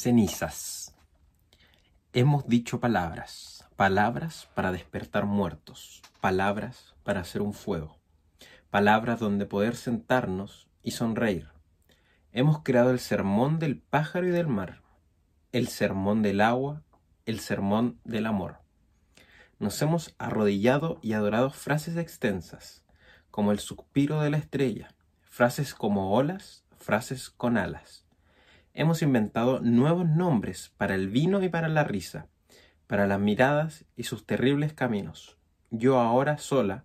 cenizas. Hemos dicho palabras, palabras para despertar muertos, palabras para hacer un fuego, palabras donde poder sentarnos y sonreír. Hemos creado el sermón del pájaro y del mar, el sermón del agua, el sermón del amor. Nos hemos arrodillado y adorado frases extensas, como el suspiro de la estrella, frases como olas, frases con alas hemos inventado nuevos nombres para el vino y para la risa, para las miradas y sus terribles caminos. Yo ahora sola,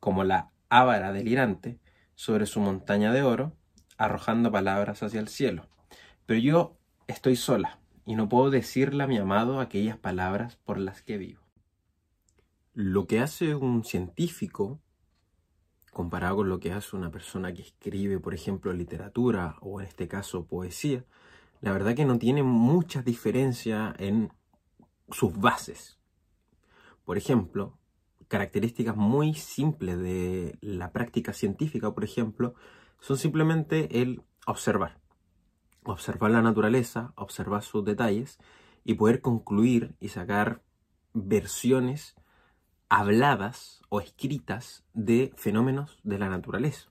como la ávara delirante, sobre su montaña de oro, arrojando palabras hacia el cielo. Pero yo estoy sola y no puedo decirle a mi amado aquellas palabras por las que vivo. Lo que hace un científico comparado con lo que hace una persona que escribe, por ejemplo, literatura o en este caso poesía, la verdad que no tiene mucha diferencia en sus bases. Por ejemplo, características muy simples de la práctica científica, por ejemplo, son simplemente el observar. Observar la naturaleza, observar sus detalles y poder concluir y sacar versiones habladas o escritas de fenómenos de la naturaleza.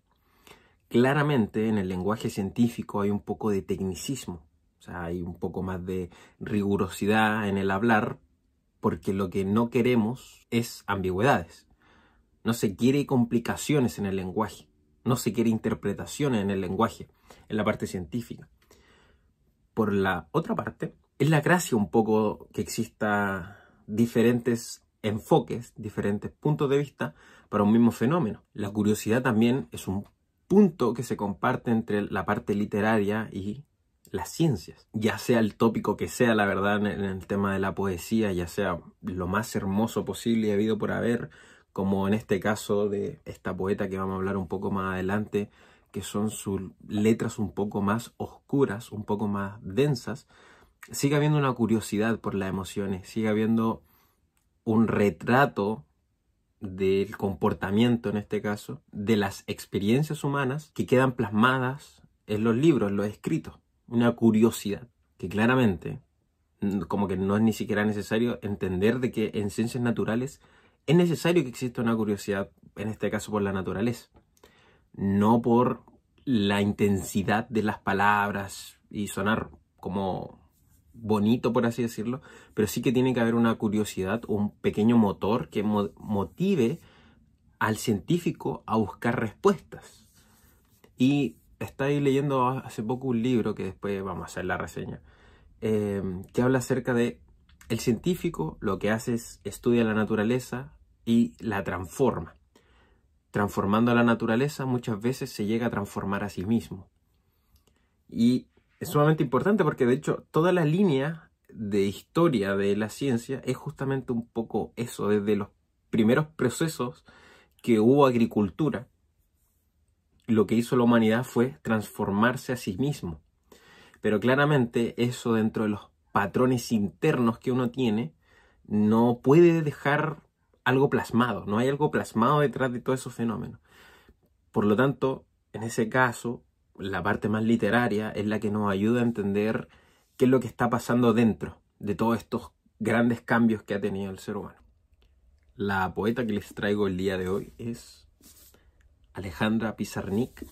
Claramente en el lenguaje científico hay un poco de tecnicismo, o sea, hay un poco más de rigurosidad en el hablar, porque lo que no queremos es ambigüedades. No se quiere complicaciones en el lenguaje, no se quiere interpretaciones en el lenguaje, en la parte científica. Por la otra parte, es la gracia un poco que exista diferentes enfoques, diferentes puntos de vista para un mismo fenómeno. La curiosidad también es un punto que se comparte entre la parte literaria y las ciencias. Ya sea el tópico que sea, la verdad, en el tema de la poesía, ya sea lo más hermoso posible y habido por haber, como en este caso de esta poeta que vamos a hablar un poco más adelante, que son sus letras un poco más oscuras, un poco más densas, sigue habiendo una curiosidad por las emociones, sigue habiendo un retrato del comportamiento, en este caso, de las experiencias humanas que quedan plasmadas en los libros, en los escritos. Una curiosidad que claramente, como que no es ni siquiera necesario entender de que en ciencias naturales es necesario que exista una curiosidad, en este caso por la naturaleza, no por la intensidad de las palabras y sonar como bonito, por así decirlo, pero sí que tiene que haber una curiosidad, un pequeño motor que motive al científico a buscar respuestas. Y está ahí leyendo hace poco un libro que después vamos a hacer la reseña, em, que habla acerca de el científico lo que hace es estudia la naturaleza y la transforma. Transformando a la naturaleza muchas veces se llega a transformar a sí mismo. Y es sumamente importante porque de hecho toda la línea de historia de la ciencia es justamente un poco eso, desde los primeros procesos que hubo agricultura, lo que hizo la humanidad fue transformarse a sí mismo. Pero claramente eso dentro de los patrones internos que uno tiene no puede dejar algo plasmado, no hay algo plasmado detrás de todos esos fenómenos. Por lo tanto, en ese caso, la parte más literaria es la que nos ayuda a entender qué es lo que está pasando dentro de todos estos grandes cambios que ha tenido el ser humano. La poeta que les traigo el día de hoy es Alejandra Pizarnik.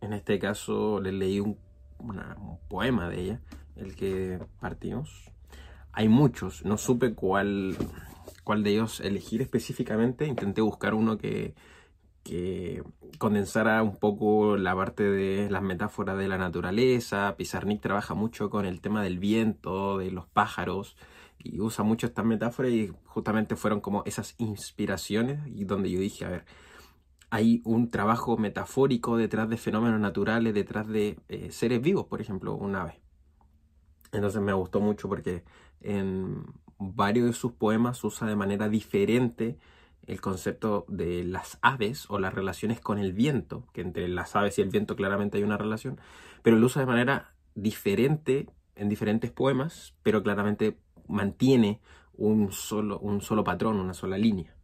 En este caso les leí un, poema de ella, el que partimos. Hay muchos, no supe cuál, cuál de ellos elegir específicamente, intenté buscar uno que, que condensara un poco la parte de las metáforas de la naturaleza. Pizarnik trabaja mucho con el tema del viento, de los pájaros, y usa mucho estas metáforas y justamente fueron como esas inspiraciones y donde yo dije, a ver, hay un trabajo metafórico detrás de fenómenos naturales, detrás de eh, seres vivos, por ejemplo, un ave. Entonces me gustó mucho porque en varios de sus poemas usa de manera diferente el concepto de las aves o las relaciones con el viento, que entre las aves y el viento claramente hay una relación, pero lo usa de manera diferente en diferentes poemas, pero claramente mantiene un solo, un solo patrón, una sola línea,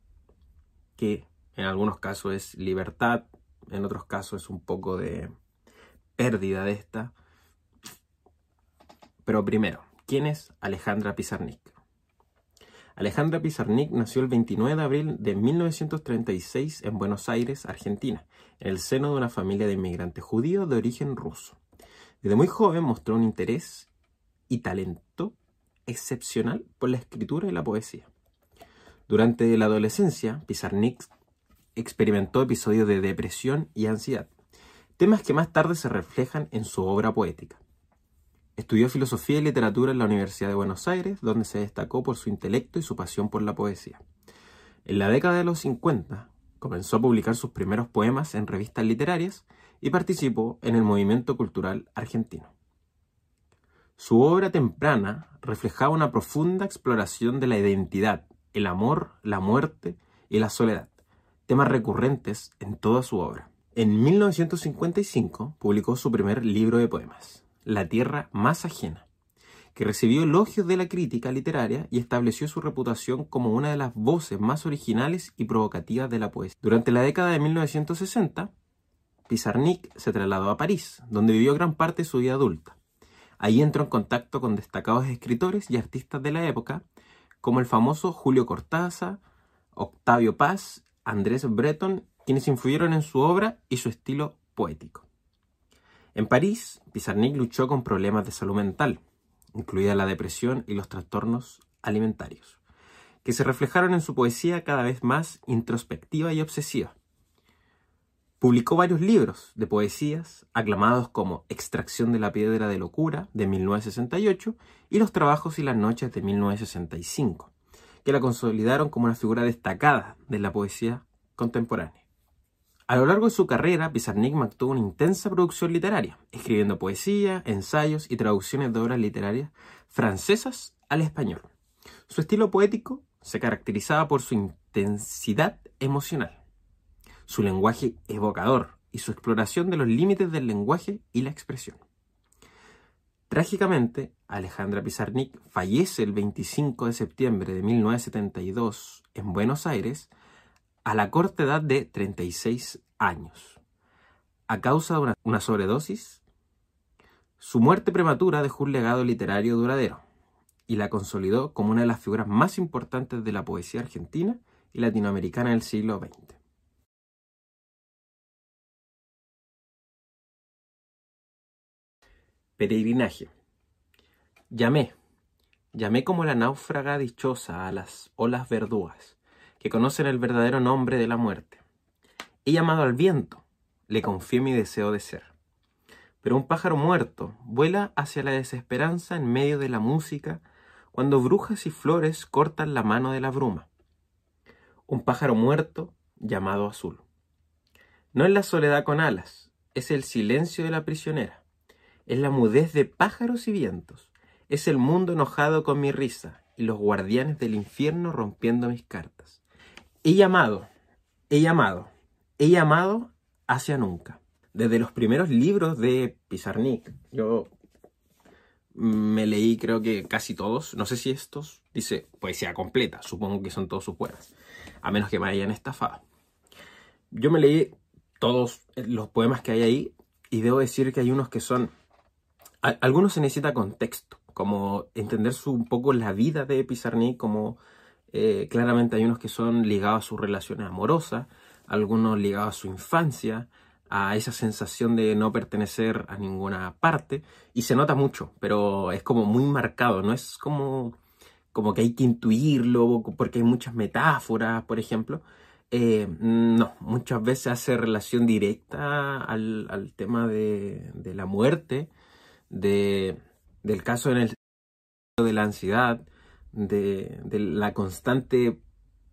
que en algunos casos es libertad, en otros casos es un poco de pérdida de esta. Pero primero, ¿quién es Alejandra Pizarnik? Alejandra Pizarnik nació el 29 de abril de 1936 en Buenos Aires, Argentina, en el seno de una familia de inmigrantes judíos de origen ruso. Desde muy joven mostró un interés y talento excepcional por la escritura y la poesía. Durante la adolescencia, Pizarnik experimentó episodios de depresión y ansiedad, temas que más tarde se reflejan en su obra poética. Estudió filosofía y literatura en la Universidad de Buenos Aires, donde se destacó por su intelecto y su pasión por la poesía. En la década de los 50 comenzó a publicar sus primeros poemas en revistas literarias y participó en el movimiento cultural argentino. Su obra temprana reflejaba una profunda exploración de la identidad, el amor, la muerte y la soledad, temas recurrentes en toda su obra. En 1955 publicó su primer libro de poemas, la Tierra Más Ajena, que recibió elogios de la crítica literaria y estableció su reputación como una de las voces más originales y provocativas de la poesía. Durante la década de 1960, Pizarnik se trasladó a París, donde vivió gran parte de su vida adulta. Ahí entró en contacto con destacados escritores y artistas de la época, como el famoso Julio Cortázar, Octavio Paz, Andrés Breton, quienes influyeron en su obra y su estilo poético. En París, Pizarnik luchó con problemas de salud mental, incluida la depresión y los trastornos alimentarios, que se reflejaron en su poesía cada vez más introspectiva y obsesiva. Publicó varios libros de poesías aclamados como Extracción de la Piedra de Locura de 1968 y Los Trabajos y las Noches de 1965, que la consolidaron como una figura destacada de la poesía contemporánea. A lo largo de su carrera, Pizarnik mantuvo una intensa producción literaria, escribiendo poesía, ensayos y traducciones de obras literarias francesas al español. Su estilo poético se caracterizaba por su intensidad emocional, su lenguaje evocador y su exploración de los límites del lenguaje y la expresión. Trágicamente, Alejandra Pizarnik fallece el 25 de septiembre de 1972 en Buenos Aires a la corta edad de 36 años, a causa de una, sobredosis. Su muerte prematura dejó un legado literario duradero y la consolidó como una de las figuras más importantes de la poesía argentina y latinoamericana del siglo XX. Peregrinaje. Llamé. Llamé como la náufraga dichosa a las olas verdugas, que conocen el verdadero nombre de la muerte. He llamado al viento, le confié mi deseo de ser. Pero un pájaro muerto vuela hacia la desesperanza en medio de la música cuando brujas y flores cortan la mano de la bruma. Un pájaro muerto llamado azul. No es la soledad con alas, es el silencio de la prisionera, es la mudez de pájaros y vientos, es el mundo enojado con mi risa y los guardianes del infierno rompiendo mis cartas. He llamado, he llamado, he llamado hacia nunca. Desde los primeros libros de Pizarnik, yo me leí creo que casi todos, no sé si estos, dice poesía completa, supongo que son todos sus poemas, a menos que me hayan estafado. Yo me leí todos los poemas que hay ahí y debo decir que hay unos que son, algunos se necesita contexto, como entender un poco la vida de Pizarnik, como eh, claramente hay unos que son ligados a sus relaciones amorosas, algunos ligados a su infancia, a esa sensación de no pertenecer a ninguna parte. Y se nota mucho, pero es como muy marcado, no es como, que hay que intuirlo, porque hay muchas metáforas, por ejemplo. Eh, no, muchas veces hace relación directa al, tema de, la muerte, del caso en el de la ansiedad, de, la constante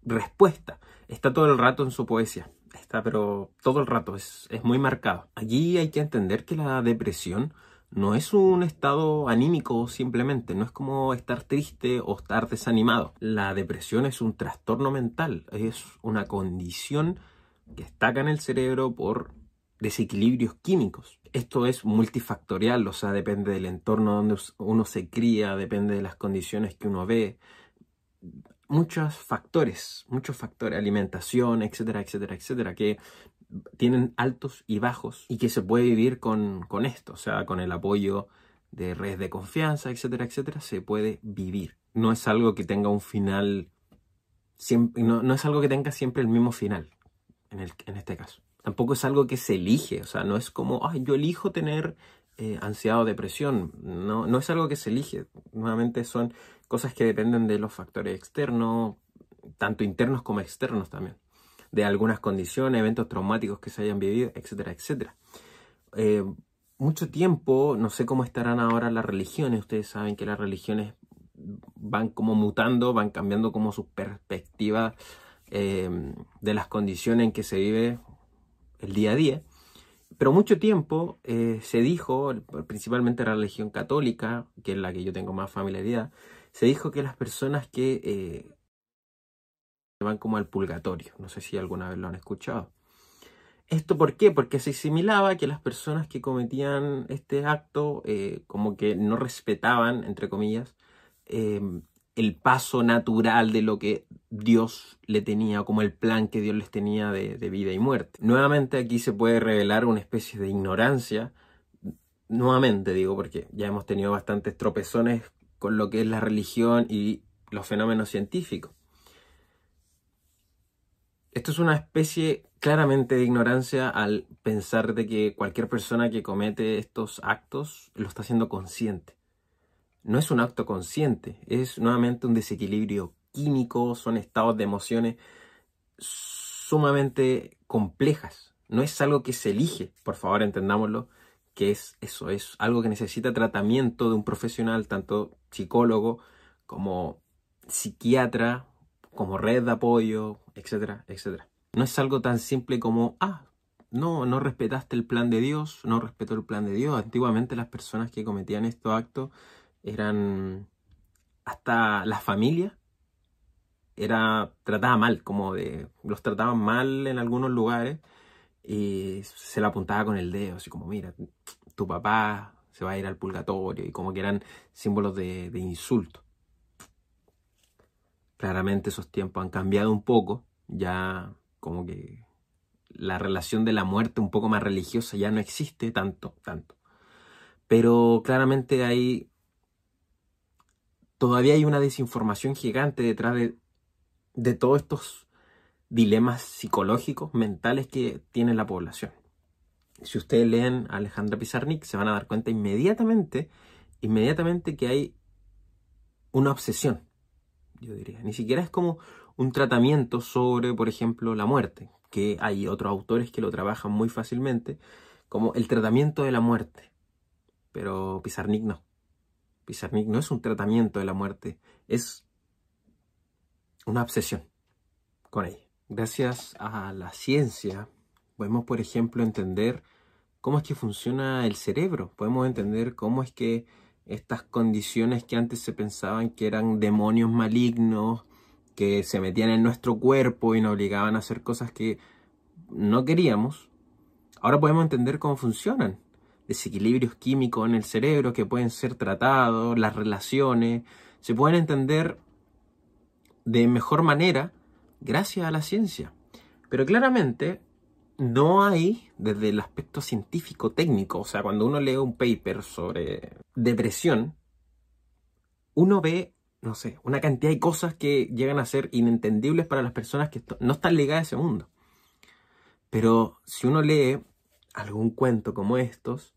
respuesta. Está todo el rato en su poesía. Está, pero todo el rato es, muy marcado. Allí hay que entender que la depresión no es un estado anímico simplemente, no es como estar triste o estar desanimado. La depresión es un trastorno mental, es una condición que estaca en el cerebro por desequilibrios químicos esto es multifactorial, o sea, depende del entorno donde uno se cría, depende de las condiciones que uno ve, muchos factores, muchos factores, alimentación, etcétera, etcétera, etcétera, que tienen altos y bajos y que se puede vivir con, esto, o sea, con el apoyo de redes de confianza, etcétera, etcétera, se puede vivir. No es algo que tenga un final, no, es algo que tenga siempre el mismo final, en este caso tampoco es algo que se elige, o sea, no es como, ay, yo elijo tener eh, ansiedad o depresión, no, no es algo que se elige, nuevamente son cosas que dependen de los factores externos, tanto internos como externos también, de algunas condiciones, eventos traumáticos que se hayan vivido, etcétera, etcétera. Eh, mucho tiempo, no sé cómo estarán ahora las religiones, ustedes saben que las religiones van como mutando, van cambiando como su perspectiva eh, de las condiciones en que se vive el día a día. Pero mucho tiempo eh, se dijo, principalmente la religión católica, que es la que yo tengo más familiaridad, se dijo que las personas que se eh, van como al purgatorio, no sé si alguna vez lo han escuchado. ¿Esto por qué? Porque se asimilaba que las personas que cometían este acto eh, como que no respetaban, entre comillas, el paso natural de lo que Dios le tenía, como el plan que Dios les tenía de, vida y muerte. Nuevamente aquí se puede revelar una especie de ignorancia, nuevamente digo, porque ya hemos tenido bastantes tropezones con lo que es la religión y los fenómenos científicos. Esto es una especie claramente de ignorancia al pensar de que cualquier persona que comete estos actos lo está haciendo consciente no es un acto consciente, es nuevamente un desequilibrio químico, son estados de emociones sumamente complejas. No es algo que se elige, por favor entendámoslo, que es eso, es algo que necesita tratamiento de un profesional, tanto psicólogo como psiquiatra, como red de apoyo, etcétera, etcétera. No es algo tan simple como, ah, no, no respetaste el plan de Dios, no respetó el plan de Dios. Antiguamente las personas que cometían estos actos eran hasta la familia era tratada mal, como de los trataban mal en algunos lugares y se la apuntaba con el dedo, así como mira, tu papá se va a ir al purgatorio y como que eran símbolos de, de insulto. Claramente esos tiempos han cambiado un poco, ya como que la relación de la muerte un poco más religiosa ya no existe tanto, tanto. Pero claramente hay todavía hay una desinformación gigante detrás de, todos estos dilemas psicológicos, mentales que tiene la población. Si ustedes leen a Alejandra Pizarnik, se van a dar cuenta inmediatamente, inmediatamente que hay una obsesión, yo diría. Ni siquiera es como un tratamiento sobre, por ejemplo, la muerte, que hay otros autores que lo trabajan muy fácilmente, como el tratamiento de la muerte. Pero Pizarnik no. Pizarnik no es un tratamiento de la muerte, es una obsesión con ella. Gracias a la ciencia podemos, por ejemplo, entender cómo es que funciona el cerebro, podemos entender cómo es que estas condiciones que antes se pensaban que eran demonios malignos, que se metían en nuestro cuerpo y nos obligaban a hacer cosas que no queríamos, ahora podemos entender cómo funcionan desequilibrios químicos en el cerebro que pueden ser tratados, las relaciones, se pueden entender de mejor manera gracias a la ciencia. Pero claramente no hay desde el aspecto científico técnico, o sea, cuando uno lee un paper sobre depresión, uno ve, no sé, una cantidad de cosas que llegan a ser inentendibles para las personas que no están ligadas a ese mundo. Pero si uno lee algún cuento como estos,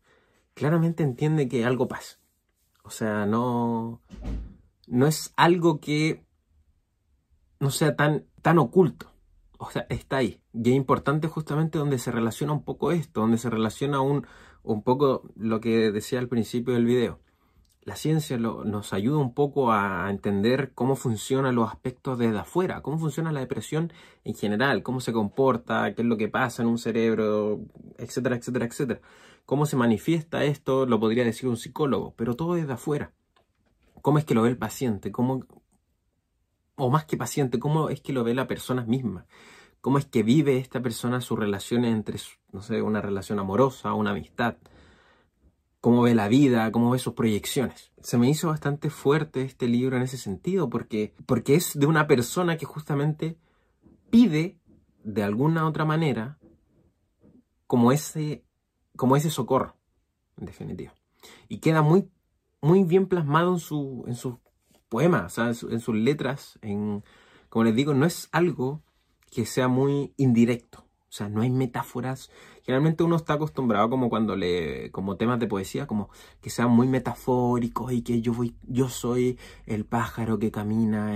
claramente entiende que algo pasa. O sea, no, no es algo que no sea tan, tan oculto. O sea, está ahí. Y es importante justamente donde se relaciona un poco esto, donde se relaciona un, un poco lo que decía al principio del video la ciencia nos ayuda un poco a entender cómo funcionan los aspectos desde afuera, cómo funciona la depresión en general, cómo se comporta, qué es lo que pasa en un cerebro, etcétera, etcétera, etcétera. Cómo se manifiesta esto lo podría decir un psicólogo, pero todo desde afuera. ¿Cómo es que lo ve el paciente? ¿Cómo, o más que paciente, cómo es que lo ve la persona misma? ¿Cómo es que vive esta persona sus relaciones entre, no sé, una relación amorosa, una amistad? cómo ve la vida, cómo ve sus proyecciones. Se me hizo bastante fuerte este libro en ese sentido porque, porque es de una persona que justamente pide de alguna otra manera como ese, como ese socorro, en definitiva. Y queda muy, muy bien plasmado en, su, en sus poemas, en, en, sus letras, en, como les digo, no es algo que sea muy indirecto. O sea, no hay metáforas. Generalmente uno está acostumbrado como cuando le, como temas de poesía, como que sean muy metafóricos y que yo voy, yo soy el pájaro que camina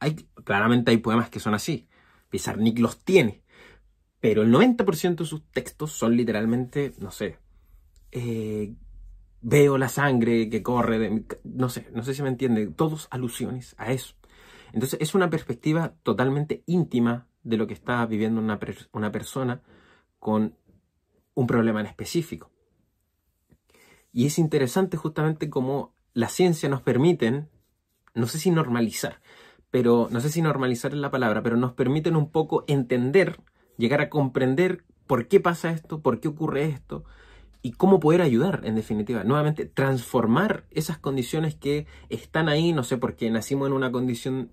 Hay, claramente hay poemas que son así. Pizarnik los tiene. Pero el 90% de sus textos son literalmente, no sé, eh, veo la sangre que corre, no sé, no sé si me entiende, todos alusiones a eso. Entonces es una perspectiva totalmente íntima de lo que está viviendo una, persona con un problema en específico. Y es interesante justamente cómo la ciencia nos permiten, no sé si normalizar, pero no sé si normalizar es la palabra, pero nos permiten un poco entender, llegar a comprender por qué pasa esto, por qué ocurre esto y cómo poder ayudar, en definitiva. Nuevamente, transformar esas condiciones que están ahí, no sé, porque nacimos en una condición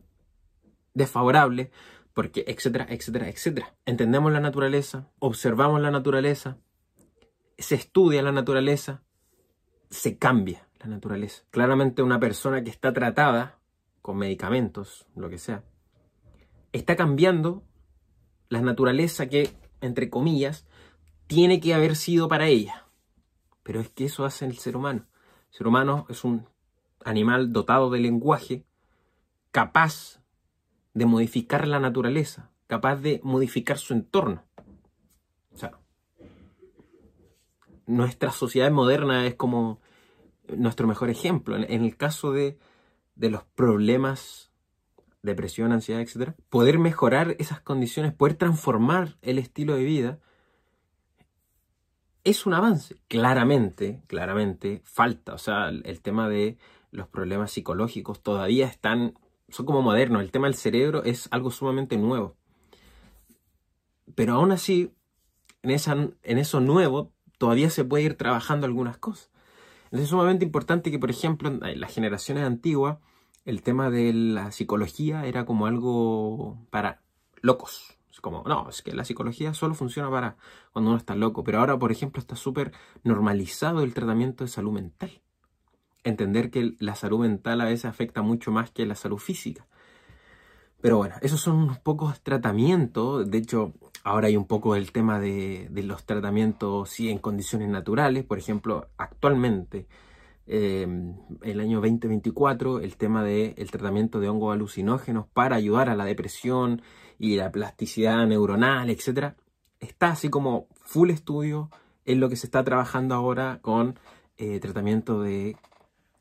desfavorable, porque etcétera, etcétera, etcétera. Entendemos la naturaleza, observamos la naturaleza, se estudia la naturaleza, se cambia la naturaleza. Claramente una persona que está tratada con medicamentos, lo que sea, está cambiando la naturaleza que, entre comillas, tiene que haber sido para ella. Pero es que eso hace el ser humano. El ser humano es un animal dotado de lenguaje, capaz de modificar la naturaleza, capaz de modificar su entorno. O sea, nuestra sociedad moderna es como nuestro mejor ejemplo. En, el caso de, de los problemas, depresión, ansiedad, etc., poder mejorar esas condiciones, poder transformar el estilo de vida, es un avance. Claramente, claramente, falta. O sea, el tema de los problemas psicológicos todavía están son como modernos. El tema del cerebro es algo sumamente nuevo. Pero aún así, en, esa, en eso nuevo, todavía se puede ir trabajando algunas cosas. es sumamente importante que, por ejemplo, en las generaciones antiguas, el tema de la psicología era como algo para locos. como, no, es que la psicología solo funciona para cuando uno está loco. Pero ahora, por ejemplo, está súper normalizado el tratamiento de salud mental entender que la salud mental a veces afecta mucho más que la salud física. Pero bueno, esos son unos pocos tratamientos. De hecho, ahora hay un poco el tema de, los tratamientos en condiciones naturales. Por ejemplo, actualmente, em, el año 2024, el tema del tratamiento de hongos alucinógenos para ayudar a la depresión y la plasticidad neuronal, etc. Está así como full estudio en lo que se está trabajando ahora con eh, tratamiento de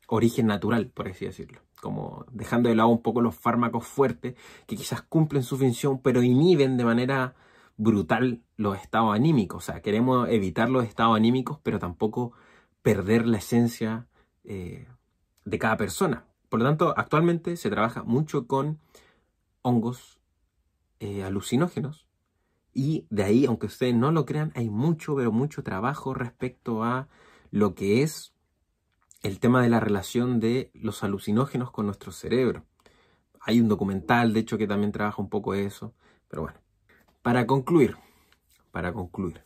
origen natural, por así decirlo. Como dejando de lado un poco los fármacos fuertes que quizás cumplen su función, pero inhiben de manera brutal los estados anímicos. O sea, queremos evitar los estados anímicos, pero tampoco perder la esencia eh, de cada persona. Por lo tanto, actualmente se trabaja mucho con hongos eh, alucinógenos. Y de ahí, aunque ustedes no lo crean, hay mucho, pero mucho trabajo respecto a lo que es el tema de la relación de los alucinógenos con nuestro cerebro. Hay un documental, de hecho, que también trabaja un poco eso, pero bueno. Para concluir, para concluir,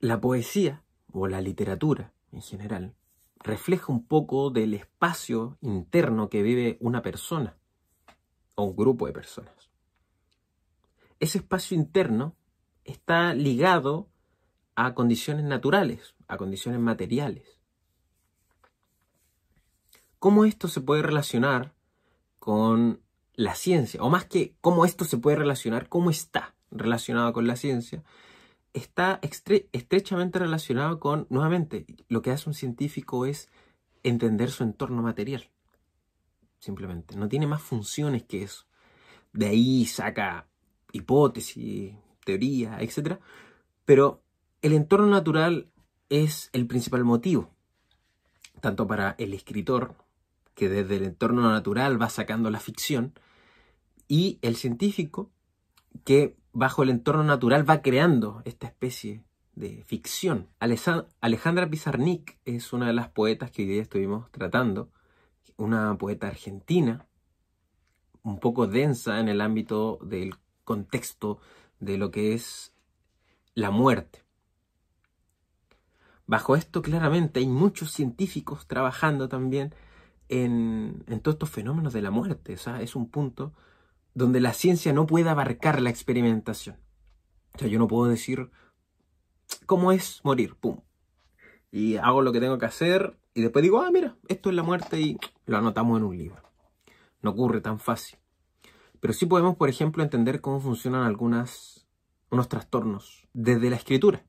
la poesía o la literatura en general refleja un poco del espacio interno que vive una persona o un grupo de personas. Ese espacio interno está ligado a condiciones naturales, a condiciones materiales cómo esto se puede relacionar con la ciencia, o más que cómo esto se puede relacionar, cómo está relacionado con la ciencia, está estrechamente relacionado con, nuevamente, lo que hace un científico es entender su entorno material. Simplemente, no tiene más funciones que eso. De ahí saca hipótesis, teoría, etc. Pero el entorno natural es el principal motivo, tanto para el escritor que desde el entorno natural va sacando la ficción, y el científico que bajo el entorno natural va creando esta especie de ficción. Alejandra Pizarnik es una de las poetas que hoy día estuvimos tratando, una poeta argentina, un poco densa en el ámbito del contexto de lo que es la muerte. Bajo esto claramente hay muchos científicos trabajando también en, todos estos fenómenos de la muerte. O sea, es un punto donde la ciencia no puede abarcar la experimentación. O sea, yo no puedo decir cómo es morir, pum. Y hago lo que tengo que hacer y después digo, ah, mira, esto es la muerte y lo anotamos en un libro. No ocurre tan fácil. Pero sí podemos, por ejemplo, entender cómo funcionan algunas, unos trastornos desde la escritura.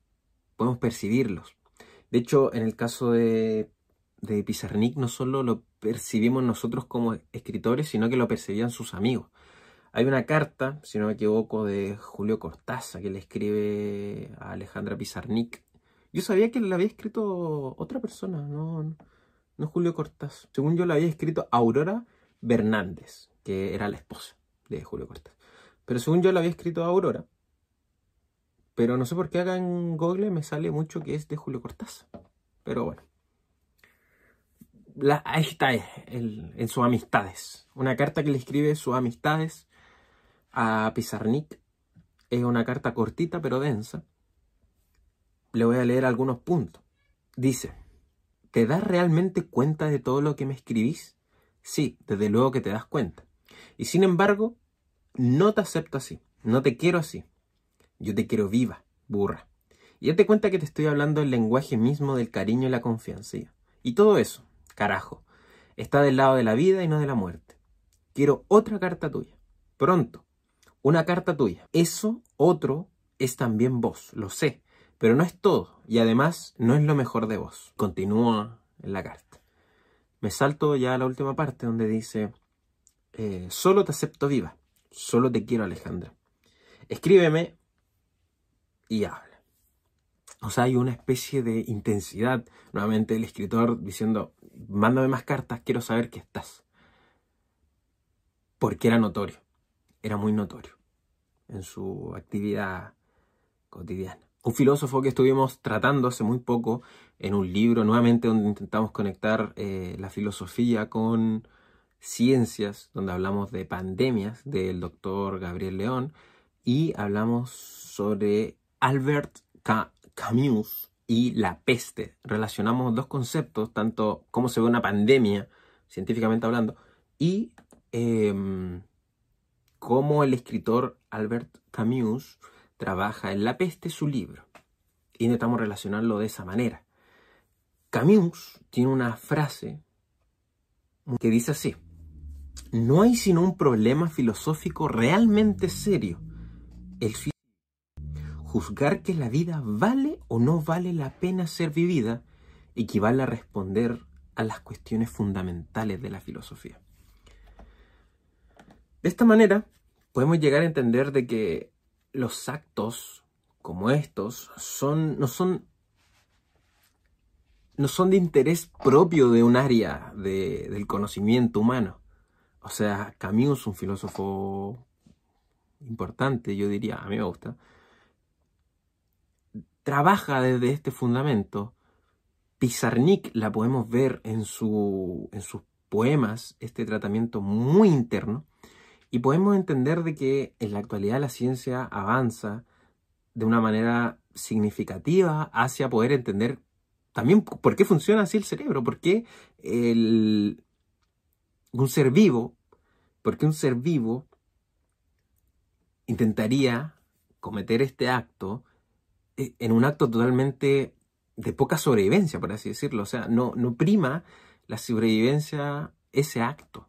Podemos percibirlos. De hecho, en el caso de de Pizarnik no solo lo percibimos nosotros como escritores, sino que lo percibían sus amigos. Hay una carta, si no me equivoco, de Julio Cortázar que le escribe a Alejandra Pizarnik. Yo sabía que la había escrito otra persona, no, no Julio Cortázar. Según yo la había escrito Aurora Bernández, que era la esposa de Julio Cortázar. Pero según yo la había escrito Aurora. Pero no sé por qué acá en Google me sale mucho que es de Julio Cortázar. Pero bueno la, ahí está, en sus amistades. Una carta que le escribe sus amistades a Pizarnik. Es una carta cortita pero densa. Le voy a leer algunos puntos. Dice, ¿te das realmente cuenta de todo lo que me escribís? Sí, desde luego que te das cuenta. Y sin embargo, no te acepto así, no te quiero así. Yo te quiero viva, burra. Y date cuenta que te estoy hablando el lenguaje mismo del cariño y la confianza. Y todo eso, Carajo, está del lado de la vida y no de la muerte. Quiero otra carta tuya. Pronto. Una carta tuya. Eso, otro, es también vos, lo sé, pero no es todo y además no es lo mejor de vos. Continúa en la carta. Me salto ya a la última parte donde dice, eh, solo te acepto viva, solo te quiero Alejandra. Escríbeme y habla. O sea, hay una especie de intensidad, nuevamente el escritor diciendo, mándame más cartas, quiero saber que estás. Porque era notorio, era muy notorio en su actividad cotidiana. Un filósofo que estuvimos tratando hace muy poco en un libro, nuevamente donde intentamos conectar eh, la filosofía con ciencias, donde hablamos de pandemias, del doctor Gabriel León, y hablamos sobre Albert Camus, y la peste. Relacionamos dos conceptos, tanto cómo se ve una pandemia, científicamente hablando, y em, cómo el escritor Albert Camus trabaja en la peste su libro. Y intentamos relacionarlo de esa manera. Camus tiene una frase que dice así, no hay sino un problema filosófico realmente serio, el Juzgar que la vida vale o no vale la pena ser vivida equivale a responder a las cuestiones fundamentales de la filosofía. De esta manera, podemos llegar a entender de que los actos como estos son, no, son, no son de interés propio de un área del conocimiento humano. O sea, Camus, un filósofo importante, yo diría, a mí me gusta, trabaja desde este fundamento. Pizarnik la podemos ver en, sus poemas, este tratamiento muy interno, y podemos entender de que en la actualidad la ciencia avanza de una manera significativa hacia poder entender también por qué funciona así el cerebro, por qué un ser vivo, por qué un ser vivo intentaría cometer este acto eh, en un acto totalmente de poca sobrevivencia, por así decirlo. O sea, no, no prima la sobrevivencia ese acto.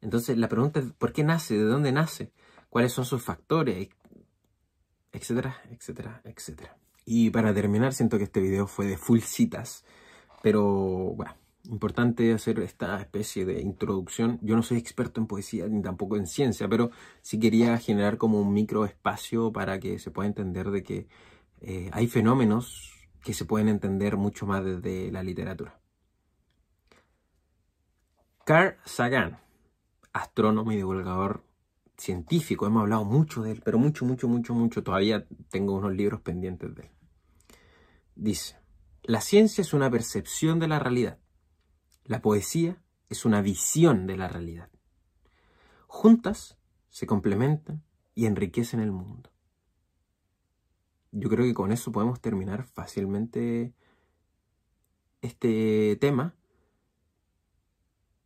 Entonces la pregunta es, ¿por qué nace? ¿De dónde nace? ¿Cuáles son sus factores? Etcétera, etcétera, etcétera. Y para terminar, siento que este video fue de full citas, pero bueno, importante hacer esta especie de introducción. Yo no soy experto en poesía ni tampoco en ciencia, pero sí quería generar como un micro espacio para que se pueda entender de que eh, hay fenómenos que se pueden entender mucho más desde la literatura. Carl Sagan, astrónomo y divulgador científico, hemos hablado mucho de él, pero mucho, mucho, mucho, mucho, todavía tengo unos libros pendientes de él. Dice, la ciencia es una percepción de la realidad, la poesía es una visión de la realidad. Juntas se complementan y enriquecen el mundo yo creo que con eso podemos terminar fácilmente este tema.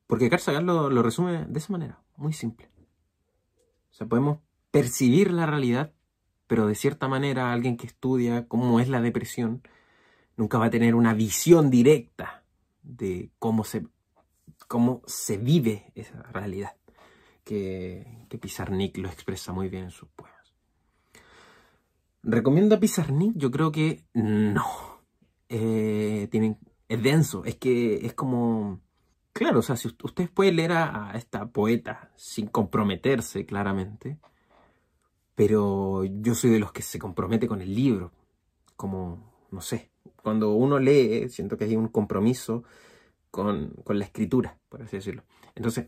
Porque Carl Sagan lo, resume de esa manera, muy simple. O sea, podemos percibir la realidad, pero de cierta manera alguien que estudia cómo es la depresión nunca va a tener una visión directa de cómo se, cómo se vive esa realidad, que, que Pizarnik lo expresa muy bien en su poemas. ¿Recomiendo a Pizarnik? Yo creo que no. Eh, tienen, es denso, es que es como... Claro, o sea, si ustedes pueden leer a, esta poeta sin comprometerse claramente, pero yo soy de los que se compromete con el libro, como, no sé, cuando uno lee, siento que hay un compromiso con, con la escritura, por así decirlo. Entonces,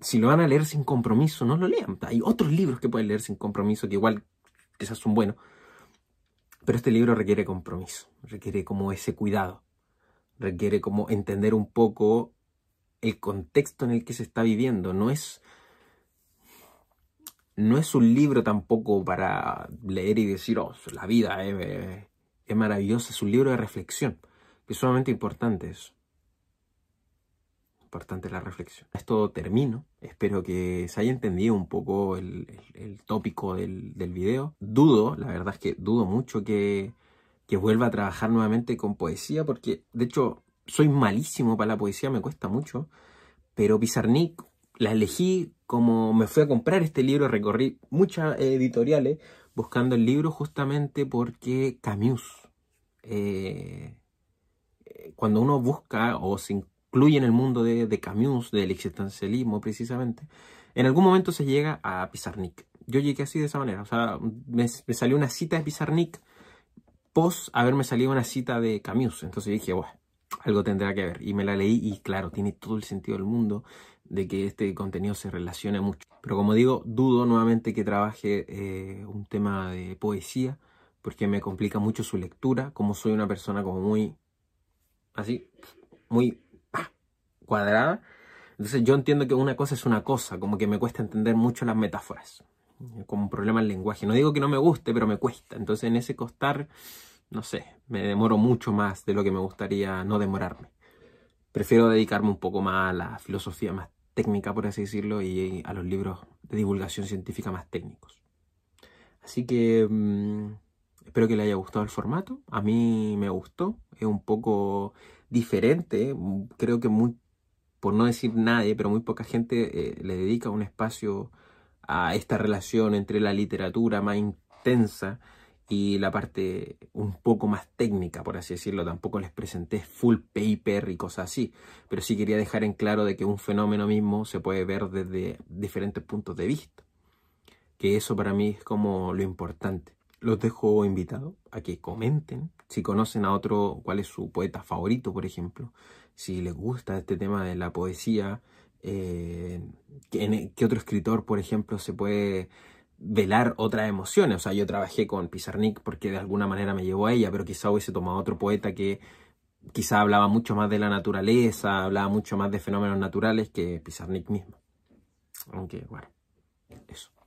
si lo van a leer sin compromiso, no lo lean. Hay otros libros que pueden leer sin compromiso que igual quizás son buenos. Pero este libro requiere compromiso, requiere como ese cuidado, requiere como entender un poco el contexto en el que se está viviendo. No es, no es un libro tampoco para leer y decir, oh, la vida es maravillosa, es un libro de reflexión, que es sumamente importante eso importante la reflexión. Esto termino. Espero que se haya entendido un poco el, tópico del, video. Dudo, la verdad es que dudo mucho que, vuelva a trabajar nuevamente con poesía, porque de hecho soy malísimo para la poesía, me cuesta mucho. Pero Pizarnik la elegí como me fui a comprar este libro, recorrí muchas editoriales buscando el libro justamente porque Camus. Eh, eh, cuando uno busca o se incluye en el mundo de, de Camus, del existencialismo precisamente, en algún momento se llega a Pizarnik. Yo llegué así de esa manera, o sea, me, salió una cita de Pizarnik pos haberme salido una cita de Camus. Entonces dije, bueno, algo tendrá que ver. Y me la leí y claro, tiene todo el sentido del mundo de que este contenido se relacione mucho. Pero como digo, dudo nuevamente que trabaje eh, un tema de poesía, porque me complica mucho su lectura, como soy una persona como muy, así, muy cuadrada. Entonces yo entiendo que una cosa es una cosa, como que me cuesta entender mucho las metáforas, como un problema el lenguaje. No digo que no me guste, pero me cuesta. Entonces en ese costar, no sé, me demoro mucho más de lo que me gustaría no demorarme. Prefiero dedicarme un poco más a la filosofía más técnica, por así decirlo, y a los libros de divulgación científica más técnicos. Así que mm, espero que le haya gustado el formato. A mí me gustó. Es un poco diferente. Creo que muy, por no decir nadie, pero muy poca gente eh, le dedica un espacio a esta relación entre la literatura más intensa y la parte un poco más técnica, por así decirlo. Tampoco les presenté full paper y cosas así, pero sí quería dejar en claro de que un fenómeno mismo se puede ver desde diferentes puntos de vista. Que eso para mí es como lo importante. Los dejo invitados a que comenten si conocen a otro, cuál es su poeta favorito, por ejemplo, si les gusta este tema de la poesía, eh, ¿qué, otro escritor, por ejemplo, se puede velar otras emociones? O sea, yo trabajé con Pizarnik porque de alguna manera me llevó a ella, pero quizá hubiese tomado otro poeta que quizá hablaba mucho más de la naturaleza, hablaba mucho más de fenómenos naturales que Pizarnik mismo. Aunque, bueno, eso.